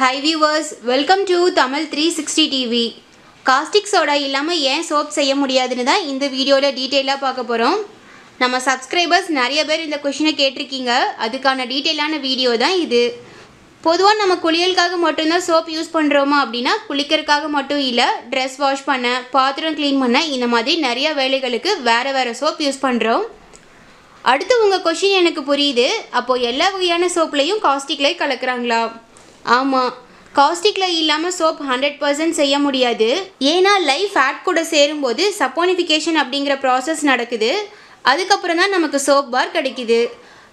high viewers welcome to Tamil three sixty TV caustic soda இல்லாமல் ஏன் soap செய்ய முடியாதுன்னு தான் இந்த வீடியோவில் டீட்டெயிலாக பார்க்க போகிறோம் நம்ம சப்ஸ்கிரைபர்ஸ் நிறைய பேர் இந்த கொஷினை கேட்டிருக்கீங்க அதுக்கான டீட்டெயிலான வீடியோ தான் இது பொதுவாக நம்ம குளியலுக்காக மட்டும்தான் சோப் யூஸ் பண்ணுறோமா அப்படின்னா குளிக்கிறதுக்காக மட்டும் இல்லை ட்ரெஸ் வாஷ் பண்ண பாத்திரம் க்ளீன் பண்ண இந்த மாதிரி நிறைய வேலைகளுக்கு வேறு வேறு சோப் யூஸ் பண்ணுறோம் அடுத்து உங்கள் கொஷின் எனக்கு புரியுது அப்போது எல்லா வகையான சோப்லேயும் காஸ்டிக்லேயே கலக்குறாங்களா ஆமாம் காஸ்டிக்கில் இல்லாமல் சோப் ஹண்ட்ரட் பர்சன்ட் செய்ய முடியாது ஏன்னா லைஃப் ஃபேட் கூட சேரும்போது சப்போனிஃபிகேஷன் அப்படிங்கிற ப்ராசஸ் நடக்குது அதுக்கப்புறம் தான் நமக்கு சோப் பார் கிடைக்குது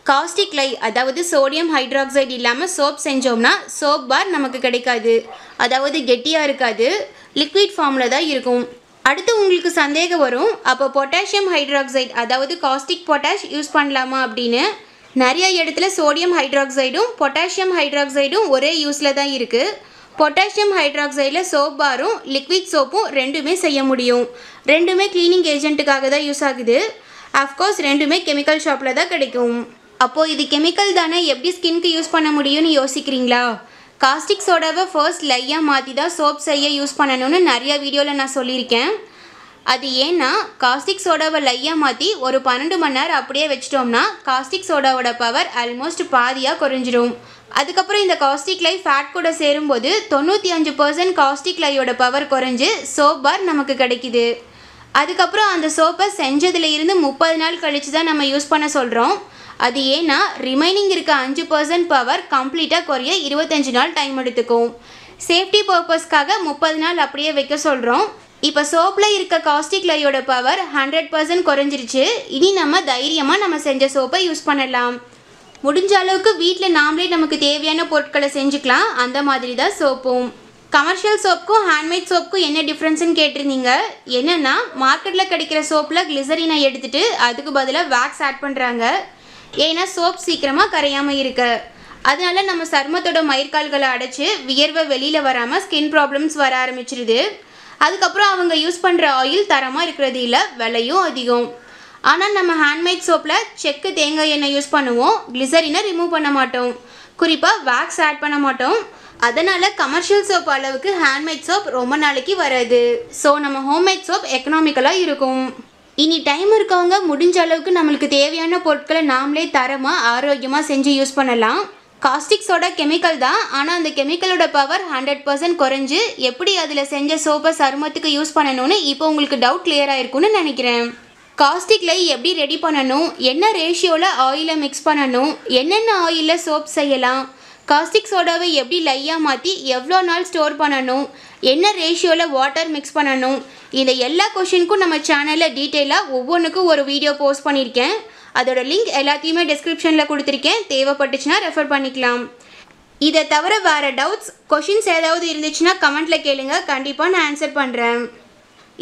காஸ்டிக் லை அதாவது சோடியம் ஹைட்ராக்சைடு இல்லாமல் சோப் செஞ்சோம்னா சோப் பார் நமக்கு கிடைக்காது அதாவது கெட்டியாக இருக்காது லிக்விட் ஃபார்மில் தான் இருக்கும் அடுத்து உங்களுக்கு சந்தேகம் வரும் அப்போ பொட்டாசியம் ஹைட்ராக்சைடு அதாவது காஸ்டிக் பொட்டாஷ் யூஸ் பண்ணலாமா அப்படின்னு நிறைய இடத்துல சோடியம் ஹைட்ராக்சைடும் பொட்டாசியம் ஹைட்ராக்சைடும் ஒரே யூஸில் தான் இருக்குது பொட்டாசியம் ஹைட்ராக்சைடில் சோப் பாரும் லிக்விட் சோப்பும் ரெண்டுமே செய்ய முடியும் ரெண்டுமே க்ளீனிங் ஏஜென்ட்டுக்காக தான் யூஸ் ஆகுது அஃப்கோர்ஸ் ரெண்டுமே கெமிக்கல் ஷாப்பில் தான் கிடைக்கும் அப்போது இது கெமிக்கல் தானே எப்படி ஸ்கின்க்கு யூஸ் பண்ண முடியும்னு யோசிக்கிறீங்களா காஸ்டிக் சோடாவை ஃபர்ஸ்ட் லையாக மாற்றி தான் சோப் செய்ய யூஸ் பண்ணணும்னு நிறைய வீடியோவில் நான் சொல்லியிருக்கேன் அது ஏன்னா காஸ்டிக் சோடாவை லையாக மாற்றி ஒரு பன்னெண்டு மணி நேரம் அப்படியே வச்சிட்டோம்னா காஸ்டிக் சோடாவோட பவர் ஆல்மோஸ்ட் பாதியாக குறைஞ்சிரும் அதுக்கப்புறம் இந்த காஸ்டிக் லை ஃபேட் கூட சேரும்போது தொண்ணூற்றி அஞ்சு பர்சன்ட் காஸ்டிக் லையோட பவர் குறைஞ்சி சோப் பார் நமக்கு கிடைக்கிது அதுக்கப்புறம் அந்த சோப்பை செஞ்சதுலேருந்து முப்பது நாள் கழித்து தான் நம்ம யூஸ் பண்ண சொல்கிறோம் அது ஏன்னா ரிமைனிங் இருக்க அஞ்சு பர்சன்ட் பவர் கம்ப்ளீட்டாக குறைய இருபத்தஞ்சு நாள் டைம் எடுத்துக்கும் சேஃப்டி பர்பஸ்க்காக முப்பது நாள் அப்படியே வைக்க சொல்கிறோம் இப்போ சோப்பில் இருக்க காஸ்டிக் லையோட பவர் ஹண்ட்ரட் பர்சன்ட் குறைஞ்சிருச்சு இனி நம்ம தைரியமாக நம்ம செஞ்ச சோப்பை யூஸ் பண்ணலாம் முடிஞ்ச அளவுக்கு வீட்டில் நாமளே நமக்கு தேவையான பொருட்களை செஞ்சுக்கலாம் அந்த மாதிரி தான் சோப்பும் கமர்ஷியல் சோப்புக்கும் ஹேண்ட்மேட் சோப்புக்கும் என்ன டிஃப்ரென்ஸ்னு கேட்டிருந்தீங்க என்னென்னா மார்க்கெட்டில் கிடைக்கிற சோப்பில் கிளிசரினை எடுத்துகிட்டு அதுக்கு பதிலாக வேக்ஸ் ஆட் பண்ணுறாங்க ஏன்னா சோப் சீக்கிரமாக கரையாமல் இருக்கு அதனால நம்ம சர்மத்தோட மயிர்கால்களை அடைச்சி வியர்வை வெளியில் வராமல் ஸ்கின் ப்ராப்ளம்ஸ் வர ஆரம்பிச்சிருது அதுக்கப்புறம் அவங்க யூஸ் பண்ணுற ஆயில் தரமாக இருக்கிறது இல்லை விலையும் அதிகம் ஆனால் நம்ம ஹேண்ட்மேட் சோப்பில் செக்கு தேங்காய் எண்ணெய் யூஸ் பண்ணுவோம் கிளிசரினை ரிமூவ் பண்ண மாட்டோம் குறிப்பாக வேக்ஸ் ஆட் பண்ண மாட்டோம் அதனால் கமர்ஷியல் சோப் அளவுக்கு ஹேண்ட்மேட் சோப் ரொம்ப நாளைக்கு வராது ஸோ நம்ம ஹோம்மேட் சோப் எக்கனாமிக்கலாக இருக்கும் இனி டைம் இருக்கவங்க முடிஞ்ச அளவுக்கு நம்மளுக்கு தேவையான பொருட்களை நாமளே தரமாக ஆரோக்கியமாக செஞ்சு யூஸ் பண்ணலாம் காஸ்டிக்ஸோட கெமிக்கல் தான் ஆனால் அந்த கெமிக்கலோட பவர் ஹண்ட்ரட் பர்சன்ட் குறைஞ்சு எப்படி அதில் செஞ்ச சோப்பை சருமத்துக்கு யூஸ் பண்ணணும்னு இப்போ உங்களுக்கு டவுட் கிளியர் ஆயிருக்கும்னு நினைக்கிறேன் காஸ்டிக்ல எப்படி ரெடி பண்ணணும் என்ன ரேஷியோவில் ஆயிலை மிக்ஸ் பண்ணணும் என்னென்ன ஆயிலில் சோப் செய்யலாம் காஸ்டிக் சோடாவை எப்படி லையாக மாற்றி எவ்வளோ நாள் ஸ்டோர் பண்ணணும் என்ன ரேஷியோவில் வாட்டர் மிக்ஸ் பண்ணணும் இந்த எல்லா கொஷினுக்கும் நம்ம சேனலில் டீட்டெயிலாக ஒவ்வொன்றுக்கும் ஒரு வீடியோ போஸ்ட் பண்ணியிருக்கேன் அதோட லிங்க் எல்லாத்தையுமே டிஸ்கிரிப்ஷனில் கொடுத்துருக்கேன் தேவைப்பட்டுச்சுன்னா ரெஃபர் பண்ணிக்கலாம் இதை தவிர வேறு டவுட்ஸ் கொஷின்ஸ் ஏதாவது இருந்துச்சுன்னா கமெண்ட்டில் கேளுங்க கண்டிப்பாக நான் ஆன்சர் பண்ணுறேன்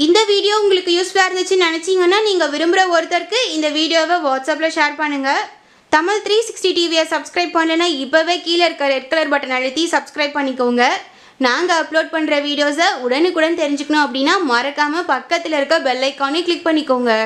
இந்த வீடியோ உங்களுக்கு யூஸ்ஃபுல்லாக இருந்துச்சுன்னு நினச்சிங்கன்னா நீங்கள் விரும்புகிற ஒருத்தருக்கு இந்த வீடியோவை வாட்ஸ்அப்பில் ஷேர் பண்ணுங்கள் தமிழ் த்ரீ சிக்ஸ்டி டிவியை சப்ஸ்கிரைப் பண்ணலைன்னா இப்போவே கீழே இருக்க ரெட் கலர் பட்டன் அழுத்தி சப்ஸ்கிரைப் பண்ணிக்கோங்க நாங்கள் அப்லோட் பண்ணுற வீடியோஸை உடனுக்குடன் தெரிஞ்சுக்கணும் அப்படின்னா மறக்காமல் பக்கத்தில் இருக்க பெல்லைக்கானே கிளிக் பண்ணிக்கோங்க